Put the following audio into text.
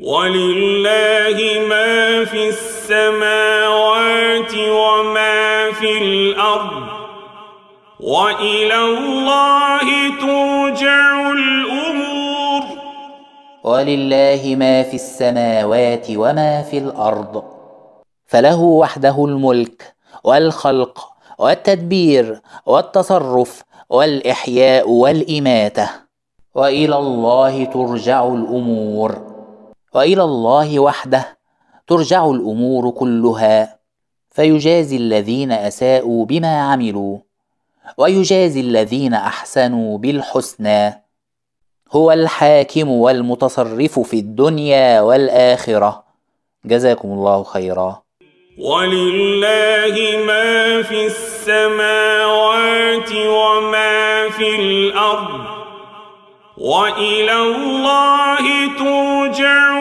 ولله ما في السماوات وما في الأرض وإلى الله ترجع الأمور ولله ما في السماوات وما في الأرض فله وحده الملك والخلق والتدبير والتصرف والإحياء والإماتة وإلى الله ترجع الأمور والى الله وحده ترجع الامور كلها فيجازي الذين اساءوا بما عملوا ويجازي الذين احسنوا بالحسنى هو الحاكم والمتصرف في الدنيا والاخره جزاكم الله خيرا ولله ما في السماوات وما في الارض والى الله ترجع